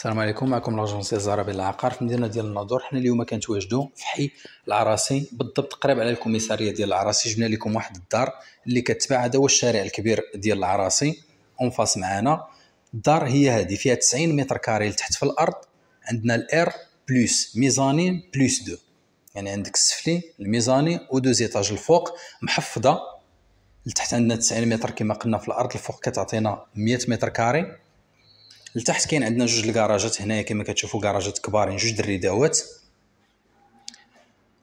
السلام عليكم معكم لاجونسي الزرابي العقار في المدينه ديال الناظور حنا اليوم كنتواجدوا في حي العراسي بالضبط قريب على الكوميساريه ديال العراسي جبنا لكم واحد الدار اللي كتباع هذا هو الشارع الكبير ديال العراسي اونفاس معنا معانا الدار هي هذه فيها 90 متر كاري لتحت في الارض عندنا الار بلس ميزانين بلس دو يعني عندك السفلي الميزاني ودو زيتاج الفوق محفظه لتحت عندنا 90 متر كما قلنا في الارض الفوق كتعطينا 100 متر كاري لتحت كاين عندنا جوج الكراجات هنايا كما كتشوفوا كراجات كبارين جوج د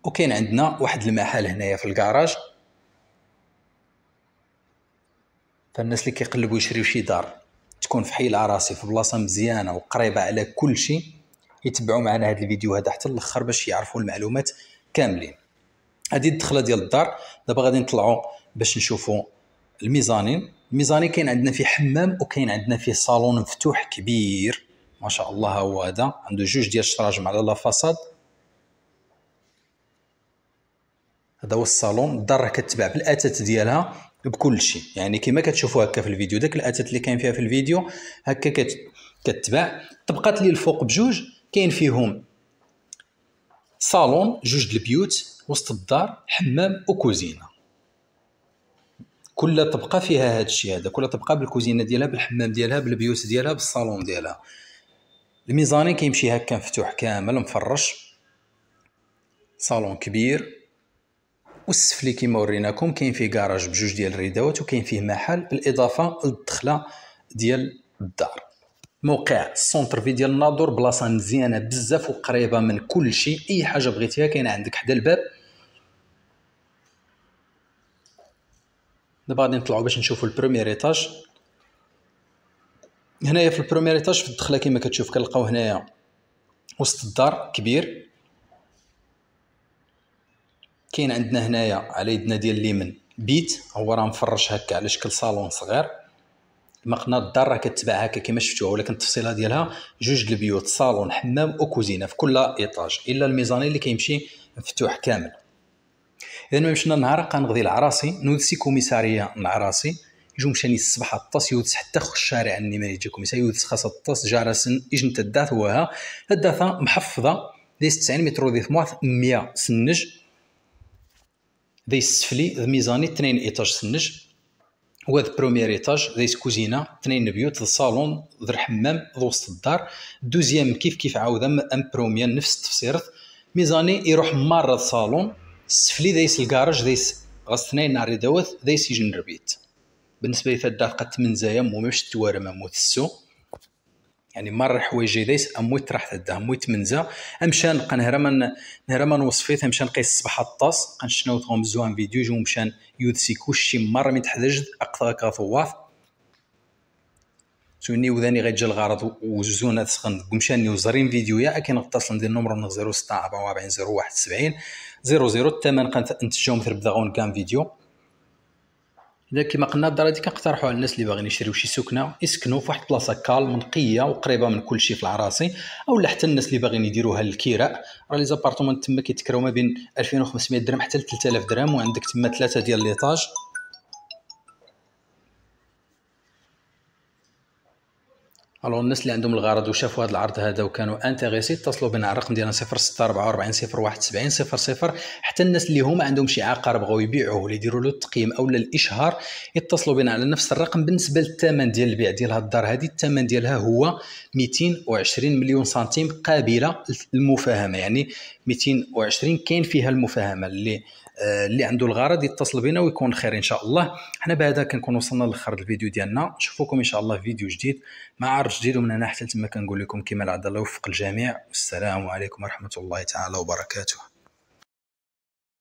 وكاين عندنا واحد المحل هنايا في الكراج فالناس اللي كيقلبوا يشريو شي دار تكون في حي العراسي في بلاصه مزيانه وقريبه على كل شيء يتبعوا معنا هذا الفيديو هذا حتى الاخر باش يعرفوا المعلومات كاملين هذه الدخله ديال الدار دابا غادي نطلعوا باش نشوفوا الميزانين ميزاني كاين عندنا فيه حمام وكاين عندنا فيه صالون مفتوح كبير ما شاء الله هو هذا عنده جوج ديال الشراجم على لا لافاساد هذا هو الصالون الدار راه كتباع بالاتات ديالها بكل شيء يعني كما كتشوفوا هكا في الفيديو داك الاتات اللي كاين فيها في الفيديو هكا كت... كتباع الطبقات اللي الفوق بجوج كاين فيهم صالون جوج البيوت وسط الدار حمام وكوزينه كل طبقه فيها هذا الشيء هذا كل طبقه بالكوزينه ديالها بالحمام ديالها بالبيوت ديالها بالصالون ديالها الميزانين كيمشي هكا مفتوح كامل مفرش صالون كبير والسفلي كيما وريناكم كاين فيه كراج بجوج ديال الريداوات وكاين فيه محل بالاضافه للدخله ديال الدار موقع سونتر في ديال الناظور بلاصه مزيانه بزاف وقريبه من كل شيء اي حاجه بغيتيها كاينه عندك حدا الباب دابا غادي نطلعو باش نشوفو البروميير ايطاج هنايا في البروميير ايطاج في الدخله كما كتشوف كنلقاو هنايا وسط الدار كبير كاين عندنا هنايا على يدنا ديال اليمن بيت هو راه مفرش هكا على شكل صالون صغير مقنا الدار راه كتبع هكا كما شفتوها ولكن التفصيله ديالها جوج البيوت صالون حمام وكوزينه في كل ايطاج الا الميزاني اللي كيمشي مفتوح كامل اذا ما مشينا نهار قنقضي العراسي نودسي كوميساريه العراسي يجو مشاني الصباح الطاس يودس حتى خو الشارع ما يجي كوميساري يودس خاص الطاس جارس اجن تدات وها تداث محفظه ديس 90 متر دي مواث 100 سنج ديس السفلي ميزاني 2 ايطاج سنج ذا بروميير ايطاج دايس كوزينه اثنين بيوت صالون ذا الحمام ذا وسط الدار دوزيام كيف كيف عاودا ام بروميير نفس التفسيرت ميزاني يروح مره الصالون السفلي دايس الكارج دايس غاس ثنين نهار داوث دايس يجن ربيت بالنسبه لي فدا قد من مو مش توارى يعني ما موت السو يعني مرة حوايج دايس اموت راح تدا من زا امشان نلقى نهرمان نهرمان وصفيت امشان نقيس الصباح الطاس قنشناو تغوم زوان فيديو جو مشان يوذسي كلشي مرة من تحدجد اقطع كاثواث سوني وذاني غيجي الغرض وزونا تسخن قمشاني وزرين فيديويا كنغتصل ندير نمرو من 06 44 01 70 00 الثمن كنتجهم تربداغون كان فيديو اذا كما قلنا الدار هذه كنقترحوا على الناس اللي باغيين يشريو شي سكنه يسكنوا في واحد البلاصه كالم نقيه وقريبه من كل شيء في العراسي او حتى الناس اللي باغيين يديروها للكراء راه لي زابارتمون تما كيتكراو ما بين 2500 درهم حتى ل 3000 درهم وعندك تما ثلاثه ديال ليطاج الو الناس اللي عندهم الغرض وشافوا هذا العرض هذا وكانوا انتريسي اتصلوا بنا على الرقم ديالنا 0644 071 00 حتى الناس اللي هما عندهم شي عقار بغاو يبيعوه ولا يديروا له التقييم اولا الاشهار يتصلوا بنا على نفس الرقم بالنسبه للثمن ديال البيع ديال هذه الدار هذه الثمن ديالها هو 220 مليون سنتيم قابله للمفاهمه يعني 220 كاين فيها المفاهمه اللي اللي عنده الغرض يتصل بنا ويكون خير ان شاء الله حنا بهذا كنكون وصلنا لاخر الفيديو ديالنا نشوفكم ان شاء الله في فيديو جديد مع عرض جديد ومن هنا حتى تما كنقول لكم كما العاده الله يوفق الجميع والسلام عليكم ورحمه الله تعالى وبركاته